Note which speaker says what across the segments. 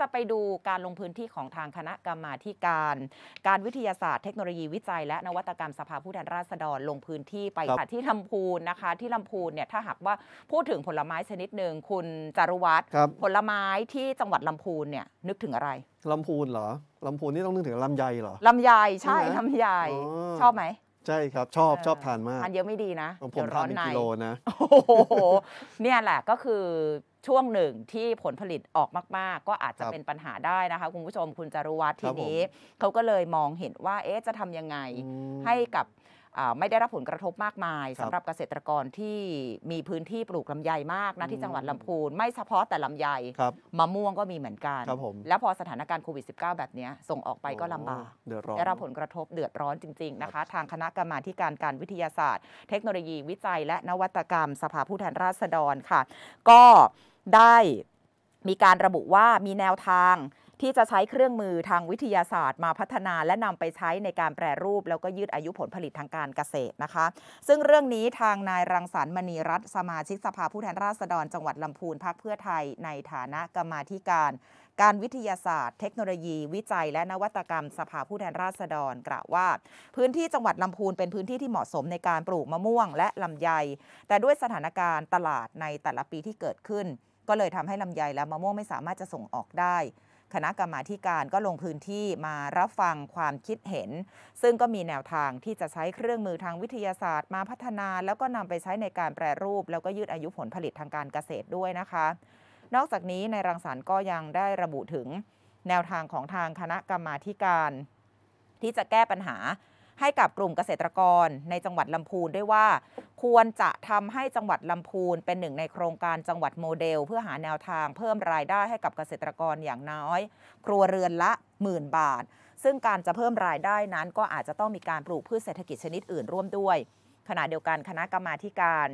Speaker 1: จะไปดูการลงพื้นที่ของทางคณะกรรมาการ การวิทยาศาสตร์เทคโนโลยีวิจัย และนวัตกรรมสภาผู้แทนราษฎร ลงพื้นที่ไปที่ลำพูนนะคะที่ลำพูนเนี่ยถ้าหากว่า พูดถึงผลไม้ชนิดหนึ่งคุณจารุวัฒน์รผลไม้ที่จังหวัดลำพูนเนี่ยนึกถึงอะไรลำพูนเหรอลำพูนนี่ต้องนึกถึงลำไยเหรอลำไยใช่ลำไยชอบไหมใช่ครับชอบออชอบทานมากทานเยอะไม่ดีนะผมทานเป็นในกิโลนะโอ้โหเนี่ยแหละก็คือช่วงหนึ่งที่ผลผลิตออกมาก ๆ ก็อาจจะเป็นปัญหาได้นะคะคุณผู้ชม คุณจรุวัฒน์ทีนี้ เขาก็เลยมองเห็นว่าเอ๊ะจะทำยังไง ให้กับไม่ได้รับผลกระทบมากมาย สำหรับเกษตรกรที่มีพื้นที่ปลูกลำไยมากนะที่จังหวัดลำพูนไม่เฉพาะแต่ลำไยมะม่วงก็มีเหมือนกัน แล้วพอสถานการณ์โควิด -19 แบบนี้ส่งออกไปก็ลำบากได้รับผลกระทบเดือดร้อนจริงๆนะคะทางคณะกรรมาการการวิทยาศาสตร์ เทคโนโลยีวิจัย และนวัตกรรม สภาผู้แทนราษฎรค่ะ ก็ได้มีการระบุว่ามีแนวทางที่จะใช้เครื่องมือทางวิทยาศาสตร์มาพัฒนา และนำไปใช้ในการแปรรูปแล้วก็ยืดอายุผลผลิตทางการเกษตรนะคะ ซึ่งเรื่องนี้ทางนายรังสรรค์มณีรัตน์สมาชิกสภาผู้แทนราษฎร จังหวัดลำพูนพักเพื่อไทยในฐานะกรรมาธิการ การวิทยาศาสตร์เทคโนโลยี วิจัยและนวัตกรรม สภาผู้แทนราษฎร กล่าวว่า พื้นที่จังหวัดลำพูนเป็นพื้นที่ที่เหมาะสมในการปลูกมะม่วง และลำไย แต่ด้วยสถานการณ์ตลาดในแต่ละปีที่เกิดขึ้นก็เลยทำให้ลำไยและมะม่วงไม่สามารถจะส่งออกได้ คณะกรรมาการก็ลงพื้นที่มารับฟังความคิดเห็น ซึ่งก็มีแนวทางที่จะใช้เครื่องมือทางวิทยาศาสตร์ มาพัฒนา แล้วก็นำไปใช้ในการแปรรูป แล้วก็ยืดอายุผลผลิตทางการเกษตรด้วยนะคะ นอกจากนี้ในรังสรรค์ก็ยังได้ระบุถึง แนวทางของทางคณะกรรมาการ ที่จะแก้ปัญหาให้กับกลุ่มเกษตรกรในจังหวัดลำพูนด้วยว่า ควรจะทำให้จังหวัดลำพูนเป็นหนึ่งในโครงการจังหวัดโมเดล เพื่อหาแนวทางเพิ่มรายได้ให้กับเกษตรกรอย่างน้อย ครัวเรือนละหมื่นบาท ซึ่งการจะเพิ่มรายได้นั้น ก็อาจจะต้องมีการปลูกพืชเศรษฐกิจชนิดอื่นร่วมด้วย ขณะเดียวกันคณะกรรมาการ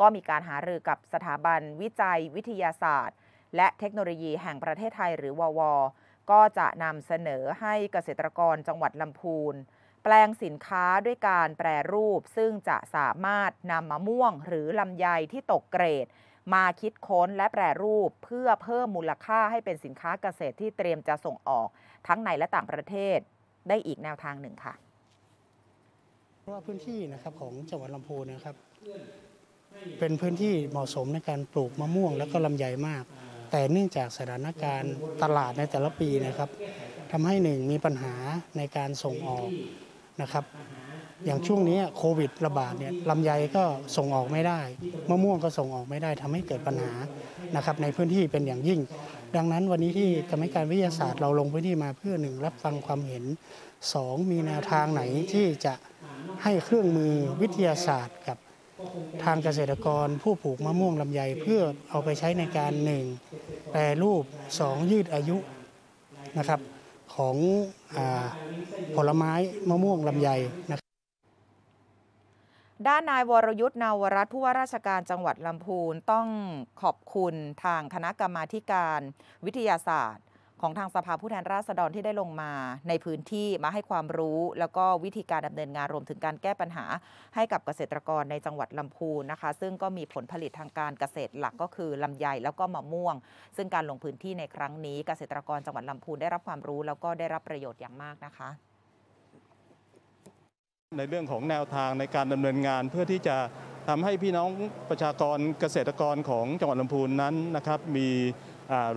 Speaker 1: ก็มีการหารือกับสถาบัน วิจัย วิทยาศาสตร์ และเทคโนโลยีแห่งประเทศไทย หรือววก็จะนำเสนอให้เกษตรกรจังหวัดลำพูนแปลงสินค้าด้วยการแปรรูปซึ่งจะสามารถนำมะม่วงหรือลำไยที่ตกเกรด มาคิดค้นและแปรรูปเพื่อเพิ่มมูลค่าให้เป็นสินค้าเกษตรที่เตรียมจะส่งออก ทั้งในและต่างประเทศได้อีกแนวทางหนึ่งค่ะ
Speaker 2: เพราะว่าพื้นที่นะครับของจังหวัดลำพูนนะครับ เป็นพื้นที่เหมาะสมในการปลูกมะม่วงและก็ลำไยมาก แต่เนื่องจากสถานการณ์ตลาดในแต่ละปีนะครับทำให้หนึ่งมีปัญหาในการส่งออกนะครับอย่างช่วงนี้โควิดระบาดเนี่ยลำไยก็ส่งออกไม่ได้ มะม่วงก็ส่งออกไม่ได้ ทำให้เกิดปัญหานะครับในพื้นที่เป็นอย่างยิ่ง ดังนั้นวันนี้ที่กรรมการวิทยาศาสตร์เราลงพื้นที่มาเพื่อหนึ่งรับฟังความเห็น 2 มีแนวทางไหนที่จะให้เครื่องมือวิทยาศาสตร์กับทางเกษตรกรผู้ปลูกมะม่วงลำไยเพื่อเอาไปใช้ในการหนึ่งแปรรูป 2 ยืดอายุ
Speaker 1: นะครับของอผลไม้มะม่วงลำไยนะครับด้านนายวรยุทธ์นาวรัตผู้ว่าราชการจังหวัดลำพูนต้องขอบคุณทางคณะกรรมาการวิทยาศาสตร์ของทางสภาผู้แทนราษฎรที่ได้ลงมา ในพื้นที่มาให้ความรู้ แล้วก็วิธีการดำเนินงานรวมถึงการแก้ปัญหาให้กับเกษตรกรในจังหวัดลำพูนนะคะ ซึ่งก็มีผลผลิตทางการเกษตรหลักก็คือลำไยแล้วก็มะม่วง ซึ่งการลงพื้นที่ในครั้งนี้ เกษตรกรจังหวัดลำพูนได้รับความรู้ แล้วก็ได้รับประโยชน์อย่างมากนะคะ
Speaker 2: ในเรื่องของแนวทางในการดำเนินงานเพื่อที่จะทำให้พี่น้องประชากรเกษตรกรของจังหวัดลำพูนนั้นนะครับ มี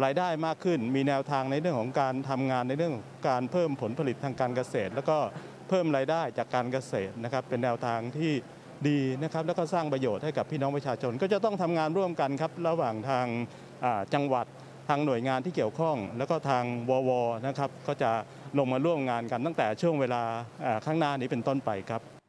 Speaker 2: รายได้มากขึ้น มีแนวทางในเรื่องของการทำงานในเรื่องการเพิ่มผลผลิตทางการเกษตร แล้วก็เพิ่มรายได้จากการเกษตรนะครับ เป็นแนวทางที่ดีนะครับแล้วก็สร้างประโยชน์ให้กับพี่น้องประชาชน ก็จะต้องทำงานร่วมกันครับระหว่างทางจังหวัดทางหน่วยงานที่เกี่ยวข้อง แล้วก็ทางวอวนะครับก็จะลงมาร่วมงานกัน ตั้งแต่ช่วงเวลาข้างหน้านี้เป็นต้นไปครับ